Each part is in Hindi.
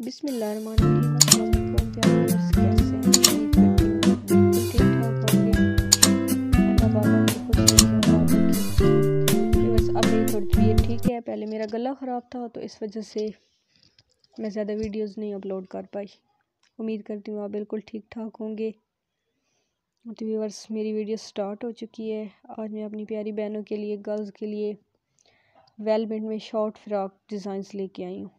ठीक है पहले मेरा गला ख़राब था तो इस वजह से मैं ज़्यादा वीडियोस नहीं अपलोड कर पाई उम्मीद करती हूँ आप बिल्कुल ठीक ठाक होंगे तो व्यूवर्स मेरी वीडियो स्टार्ट हो चुकी है आज मैं अपनी प्यारी बहनों के लिए गर्ल्स के लिए वेलमेंट में शॉर्ट फ्रॉक डिज़ाइंस लेके आई हूँ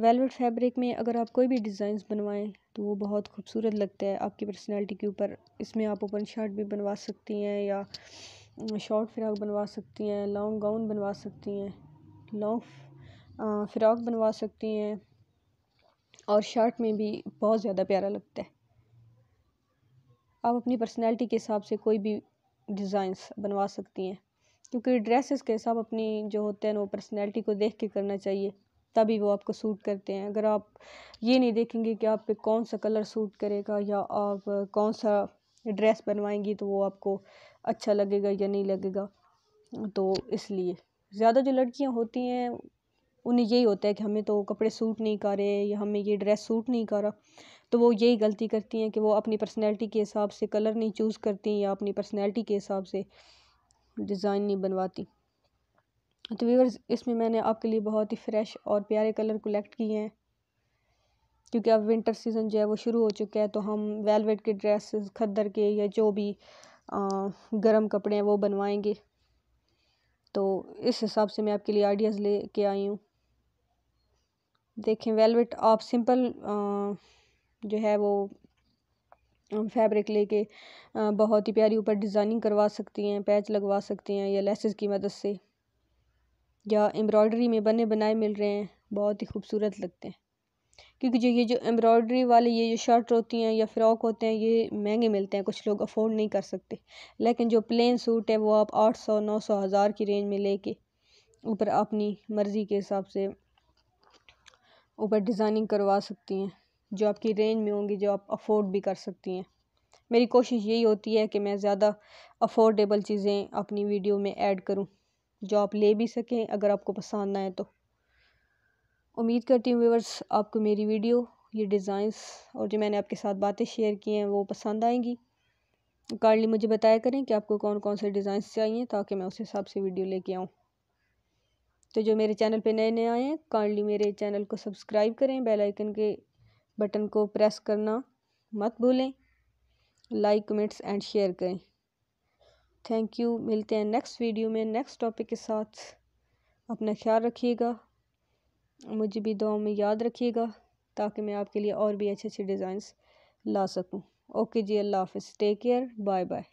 वेलवेट फैब्रिक में अगर आप कोई भी डिज़ाइंस बनवाएं तो वो बहुत खूबसूरत लगता है आपकी पर्सनैलिटी के ऊपर इसमें आप ओपन शर्ट भी बनवा सकती हैं या शॉर्ट फ्रॉक बनवा सकती हैं लॉन्ग गाउन बनवा सकती हैं लॉन्ग फ्रॉक बनवा सकती हैं और शर्ट में भी बहुत ज़्यादा प्यारा लगता है आप अपनी पर्सनैलिटी के हिसाब से कोई भी डिज़ाइंस बनवा सकती हैं क्योंकि ड्रेसेस के हिसाब अपनी जो होते हैं ना वो पर्सनैलिटी को देख के करना चाहिए तभी वो आपको सूट करते हैं अगर आप ये नहीं देखेंगे कि आप पे कौन सा कलर सूट करेगा या आप कौन सा ड्रेस बनवाएंगी तो वो आपको अच्छा लगेगा या नहीं लगेगा तो इसलिए ज़्यादा जो लड़कियाँ होती हैं उन्हें यही होता है कि हमें तो कपड़े सूट नहीं कर रहे या हमें ये ड्रेस सूट नहीं कर रहा तो वो यही गलती करती हैं कि वो अपनी पर्सनैलिटी के हिसाब से कलर नहीं चूज़ करती या अपनी पर्सनैलिटी के हिसाब से डिज़ाइन नहीं बनवाती तो व्यूवर्स इसमें मैंने आपके लिए बहुत ही फ्रेश और प्यारे कलर कलेक्ट किए हैं क्योंकि अब विंटर सीज़न जो है वो शुरू हो चुका है तो हम वेलवेट के ड्रेस खद्दर के या जो भी गर्म कपड़े हैं वो बनवाएंगे तो इस हिसाब से मैं आपके लिए आइडियाज़ ले के आई हूँ देखें वेलवेट आप सिंपल जो है वो फैब्रिक लेके बहुत ही प्यारी ऊपर डिज़ाइनिंग करवा सकती हैं पैच लगवा सकती हैं या लेसेस की मदद से या एम्ब्रॉयडरी में बने बनाए मिल रहे हैं बहुत ही खूबसूरत लगते हैं क्योंकि जो ये जो एम्ब्रॉयडरी वाले ये जो शर्ट होती हैं या फ़्रॉक होते हैं ये महंगे मिलते हैं कुछ लोग अफोर्ड नहीं कर सकते लेकिन जो प्लेन सूट है वो आप आठ सौ नौ सौ हज़ार की रेंज में लेके ऊपर अपनी मर्ज़ी के हिसाब से ऊपर डिज़ाइनिंग करवा सकती हैं जो आपकी रेंज में होंगी जो आप अफोर्ड भी कर सकती हैं मेरी कोशिश यही होती है कि मैं ज़्यादा अफोर्डेबल चीज़ें अपनी वीडियो में ऐड करूँ जो आप ले भी सकें अगर आपको पसंद आए तो उम्मीद करती हूँ व्यूवर्स आपको मेरी वीडियो ये डिज़ाइंस और जो मैंने आपके साथ बातें शेयर की हैं वो पसंद आएंगी काइंडली मुझे बताया करें कि आपको कौन कौन से डिज़ाइंस चाहिए ताकि मैं उस हिसाब से वीडियो लेके आऊँ तो जो मेरे चैनल पे नए नए आए हैं काइंडली मेरे चैनल को सब्सक्राइब करें बेल आइकन के बटन को प्रेस करना मत भूलें लाइक कमेंट्स एंड शेयर करें थैंक यू मिलते हैं नेक्स्ट वीडियो में नेक्स्ट टॉपिक के साथ अपना ख्याल रखिएगा मुझे भी दुआओं में याद रखिएगा ताकि मैं आपके लिए और भी अच्छे अच्छे डिज़ाइंस ला सकूं ओके जी अल्लाह हाफिज़ टेक केयर बाय बाय